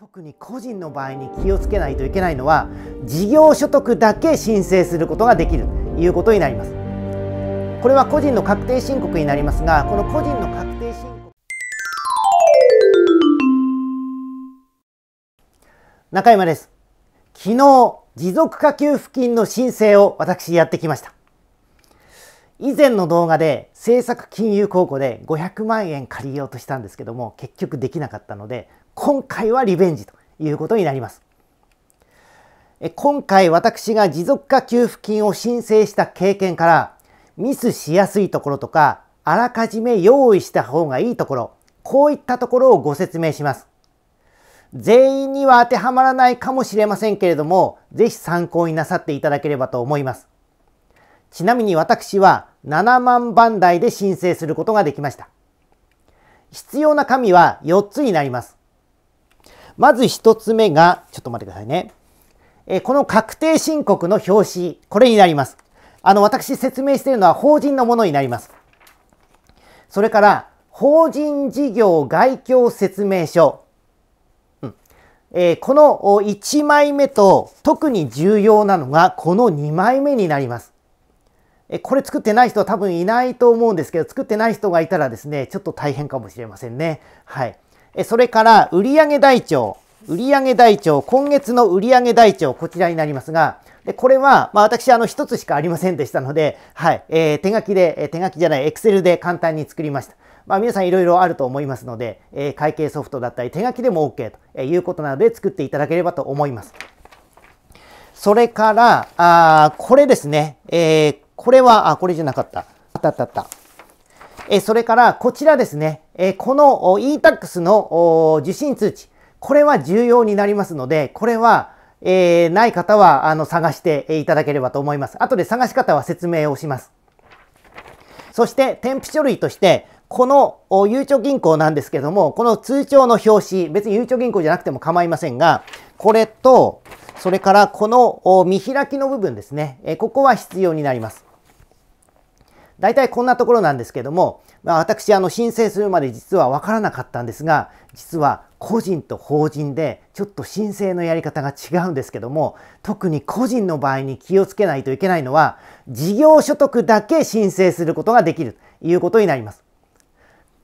特に個人の場合に気をつけないといけないのは事業所得だけ申請することができるということになりますこれは個人の確定申告になりますがこの個人の確定申告中山です昨日持続化給付金の申請を私やってきました以前の動画で政策金融公庫で500万円借りようとしたんですけども結局できなかったので今回はリベンジということになります。今回私が持続化給付金を申請した経験からミスしやすいところとかあらかじめ用意した方がいいところこういったところをご説明します全員には当てはまらないかもしれませんけれども是非参考になさっていただければと思いますちなみに私は7万番台で申請することができました必要な紙は4つになりますまず1つ目が、ちょっと待ってくださいね。えこの確定申告の表紙、これになります。あの、私説明しているのは法人のものになります。それから、法人事業概況説明書。うんえー、この1枚目と特に重要なのがこの2枚目になります。えこれ作ってない人は多分いないと思うんですけど、作ってない人がいたらですね、ちょっと大変かもしれませんね。はい。それから売上台帳、売上台帳、今月の売上台帳、こちらになりますが、でこれは、まあ、私、あの、一つしかありませんでしたので、はい、えー、手書きで、え手書きじゃない、エクセルで簡単に作りました。まあ、皆さんいろいろあると思いますので、えー、会計ソフトだったり、手書きでも OK ということなので、作っていただければと思います。それから、あこれですね、えー、これは、あ、これじゃなかった。あったあったあった。えー、それから、こちらですね、えこの e-tax の受信通知、これは重要になりますので、これは、えない方はあの探していただければと思います。後で探し方は説明をします。そして添付書類として、このゆうちょ銀行なんですけども、この通帳の表紙、別にゆうちょ銀行じゃなくても構いませんが、これと、それからこの見開きの部分ですね、ここは必要になります。大体こんなところなんですけども、まあ、私あの申請するまで実は分からなかったんですが実は個人と法人でちょっと申請のやり方が違うんですけども特に個人の場合に気をつけないといけないのは事業所得だけ申請することができるということになります。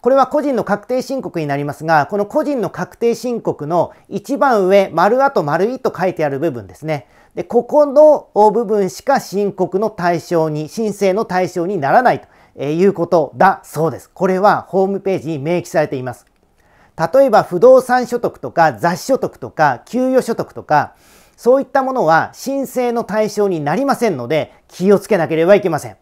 これは個人の確定申告になりますが、この個人の確定申告の一番上、丸あと丸いと書いてある部分ですね。で、ここの部分しか申告の対象に、申請の対象にならないとえいうことだそうです。これはホームページに明記されています。例えば不動産所得とか雑所得とか給与所得とかそういったものは申請の対象になりませんので気をつけなければいけません。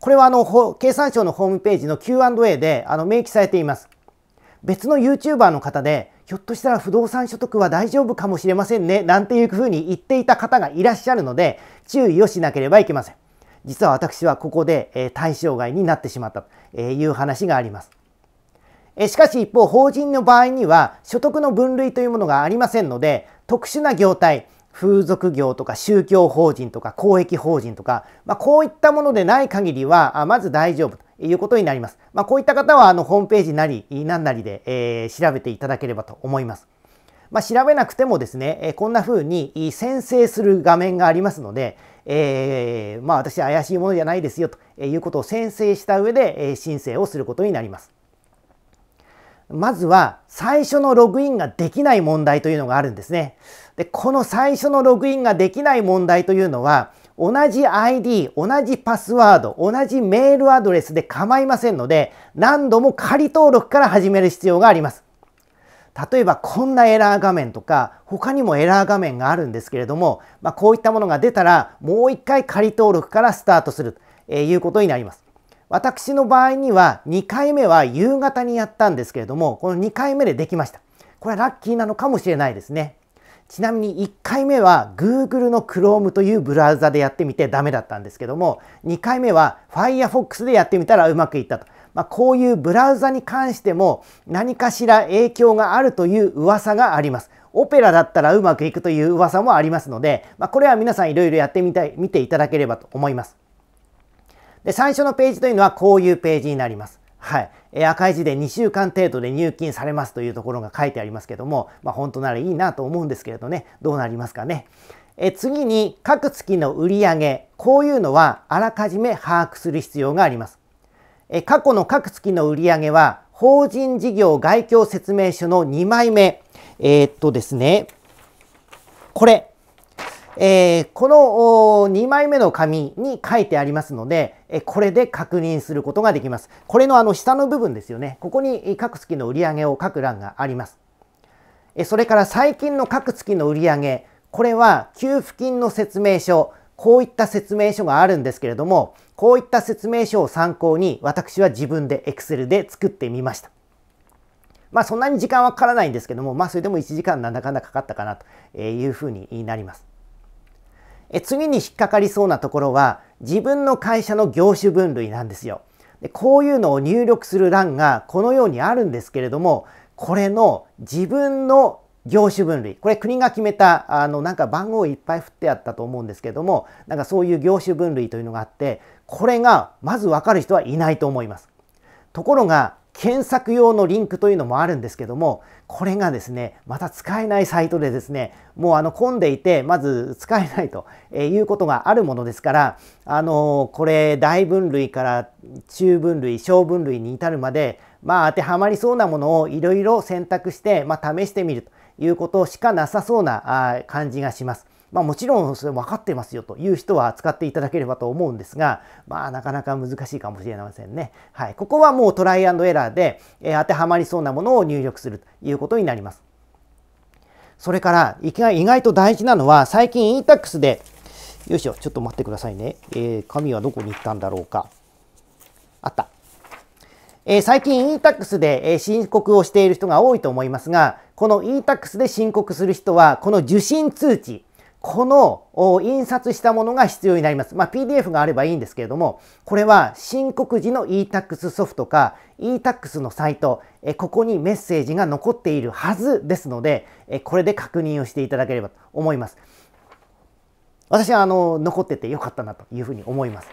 これはあの経産省のホームページの Q&A であの明記されています。別の YouTuber の方でひょっとしたら不動産所得は大丈夫かもしれませんねなんていうふうに言っていた方がいらっしゃるので注意をしなければいけません。実は私はここで対象外になってしまったという話があります。しかし一方、法人の場合には所得の分類というものがありませんので、特殊な業態、風俗業とか宗教法人とか公益法人とか、まあ、こういったものでない限りは、まず大丈夫ということになります。まあ、こういった方はあのホームページなり何なりで、え調べていただければと思います。まあ、調べなくてもですね、こんな風に宣誓する画面がありますので、えー、まあ私怪しいものじゃないですよということを宣誓した上で申請をすることになります。まずは最初のログインができない問題というのがあるんですね。で、この最初のログインができない問題というのは、同じ ID、同じパスワード、同じメールアドレスで構いませんので、何度も仮登録から始める必要があります。例えばこんなエラー画面とか他にもエラー画面があるんですけれども、まあ、こういったものが出たらもう一回仮登録からスタートするということになります。私の場合には2回目は夕方にやったんですけれどもこの2回目でできました。これはラッキーなのかもしれないですね。ちなみに1回目は Google の Chrome というブラウザでやってみてダメだったんですけども2回目は Firefox でやってみたらうまくいったとまあ、こういうブラウザに関しても何かしら影響があるという噂があります。オペラだったらうまくいくという噂もありますので、まあ、これは皆さんいろいろやってみたい、見ていただければと思います。で、最初のページというのはこういうページになります。はい。え赤い字で2週間程度で入金されますというところが書いてありますけども、まあ、本当ならいいなと思うんですけれどね、どうなりますかね。え次に各月の売上こういうのはあらかじめ把握する必要があります。え過去の各月の売上は法人事業概況説明書の2枚目えー、っとですねこれ、えー、この2枚目の紙に書いてありますので、えこれで確認することができますこれのあの下の部分ですよねここに各月の売上を書く欄がありますそれから最近の各月の売上これは給付金の説明書こういった説明書があるんですけれども、こういった説明書を参考に私は自分で Excel で作ってみました。まあそんなに時間はかからないんですけども、まあそれでも1時間なんだかんだかかったかなというふうになります。え次に引っかかりそうなところは自分の会社の業種分類なんですよで。こういうのを入力する欄がこのようにあるんですけれども、これの自分の業種分類これ国が決めたあのなんか番号いっぱい振ってあったと思うんですけどもなんかそういう業種分類というのがあってこれがまず分かる人はいないと思います。ところが検索用のリンクというのもあるんですけどもこれがですねまた使えないサイトでですねもうあの混んでいてまず使えないということがあるものですからあのこれ大分類から中分類小分類に至るまでまあ当てはまりそうなものをいろいろ選択して、まあ、試してみるということしかなさそうな感じがします。まあ、もちろんそれ分かってますよという人は使っていただければと思うんですが、まあ、なかなか難しいかもしれませんね。はい、ここはもうトライアンドエラーで、え当てはまりそうなものを入力するということになります。それから意外と大事なのは最近 e-tax でよいしょちょっと待ってくださいね、えー、紙はどこに行ったんだろうかあったえ最近 e-tax で、え申告をしている人が多いと思いますが、この e-tax で申告する人は、この受信通知、この印刷したものが必要になります。まあ、PDF があればいいんですけれども、これは申告時の e-tax ソフトか e-tax のサイト、えここにメッセージが残っているはずですので、えこれで確認をしていただければと思います。私はあの残っててよかったなというふうに思います。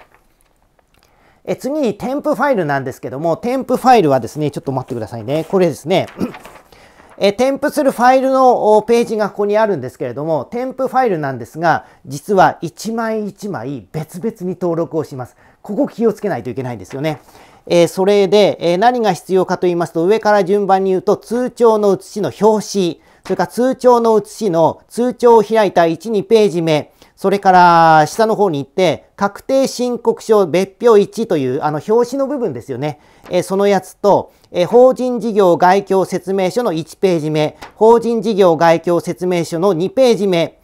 え次に添付ファイルなんですけども、添付ファイルはですね、ちょっと待ってくださいね。これですね。え添付するファイルのページがここにあるんですけれども、添付ファイルなんですが、実は1枚1枚別々に登録をします。ここ気をつけないといけないんですよね。えそれで、え何が必要かと言いますと、上から順番に言うと、通帳の写しの表紙、それから通帳の写しの通帳を開いた1、2ページ目、それから下の方に行って、確定申告書別表1というあの表紙の部分ですよね。えー、そのやつと、えー、法人事業外境説明書の1ページ目、法人事業外境説明書の2ページ目、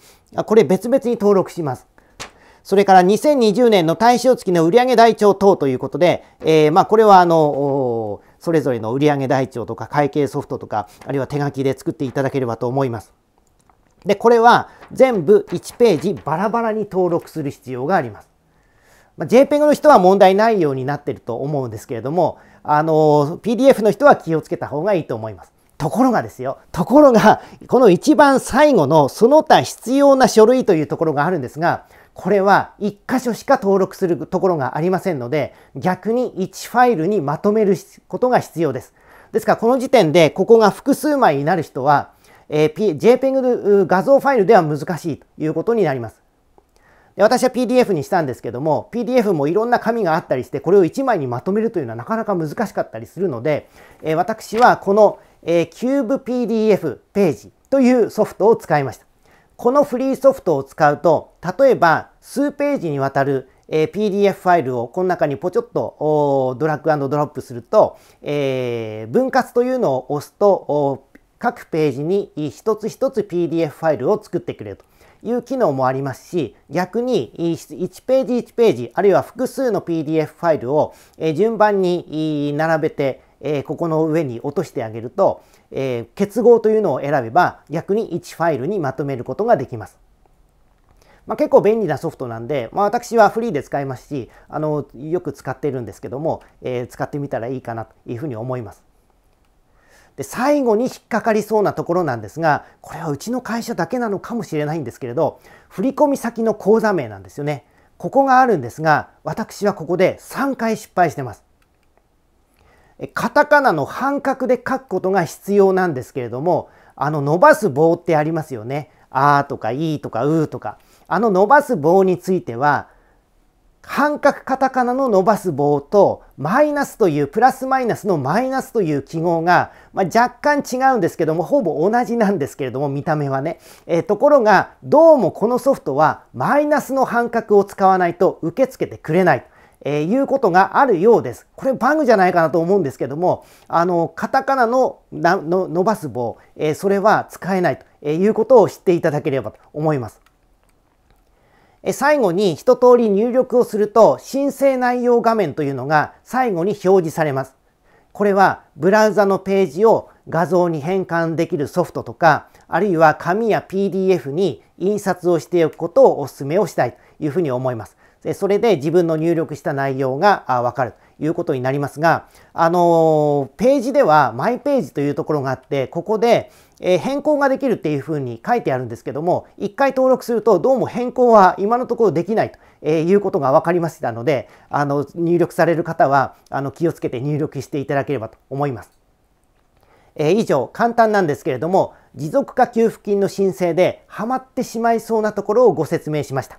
これ別々に登録します。それから2020年の対象月の売上台帳等ということで、えー、まあこれはあの、それぞれの売上台帳とか会計ソフトとか、あるいは手書きで作っていただければと思います。で、これは全部1ページバラバラに登録する必要があります。まあ、JPEG の人は問題ないようになってると思うんですけれども、あの、PDF の人は気をつけた方がいいと思います。ところがですよ。ところが、この一番最後のその他必要な書類というところがあるんですが、これは1箇所しか登録するところがありませんので、逆に1ファイルにまとめることが必要です。ですから、この時点でここが複数枚になる人は、えー、JPEG 画像ファイルでは難しいということになります。で私は PDF にしたんですけども PDF もいろんな紙があったりしてこれを1枚にまとめるというのはなかなか難しかったりするので、えー、私はこの、えー、キューブ PDF ページというソフトを使いました。このフリーソフトを使うと例えば数ページにわたる、えー、PDF ファイルをこの中にポチョッとドラッグドロップすると、えー、分割というのを押すと各ページに一つ一つ PDF ファイルを作ってくれるという機能もありますし、逆に1ページ1ページ、あるいは複数の PDF ファイルを順番に並べて、ここの上に落としてあげると、結合というのを選べば逆に1ファイルにまとめることができます。まあ、結構便利なソフトなんで、まあ、私はフリーで使いますしあのよく使っているんですけども、えー、使ってみたらいいかなというふうに思います。で最後に引っかかりそうなところなんですがこれはうちの会社だけなのかもしれないんですけれど振込先の口座名なんですよねここがあるんですが私はここで3回失敗してますカタカナの半角で書くことが必要なんですけれどもあの伸ばす棒ってありますよね「あ」とか「い」いとか「う」とかあの伸ばす棒については半角カタカナの伸ばす棒とマイナスというプラスマイナスのマイナスという記号が、まあ、若干違うんですけどもほぼ同じなんですけれども見た目はね、えー、ところがどうもこのソフトはマイナスの半角を使わないと受け付けてくれないえー、いうことがあるようです。これバグじゃないかなと思うんですけども、あの、カタカナの伸ばす棒、えー、それは使えないということを知っていただければと思います。最後に一通り入力をすると申請内容画面というのが最後に表示されます。これはブラウザのページを画像に変換できるソフトとか、あるいは紙や PDF に印刷をしておくことをお勧めをしたいというふうに思います。それで自分の入力した内容がわかるいうことになりますが、あのページではマイページというところがあって、ここで、え変更ができるっていうふうに書いてあるんですけども、1回登録するとどうも変更は今のところできないと、えいうことが分かりましたので、あの入力される方はあの気をつけて入力していただければと思います。え以上、簡単なんですけれども、持続化給付金の申請でハマってしまいそうなところをご説明しました。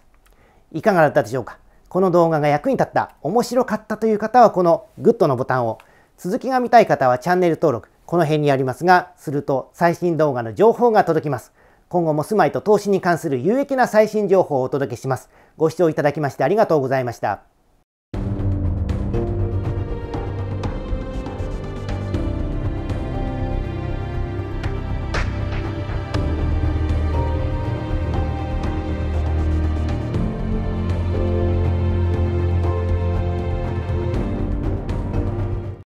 いかがだったでしょうかこの動画が役に立った、面白かったという方はこのグッドのボタンを、続きが見たい方はチャンネル登録、この辺にありますが、すると最新動画の情報が届きます。今後も住まいと投資に関する有益な最新情報をお届けします。ご視聴いただきましてありがとうございました。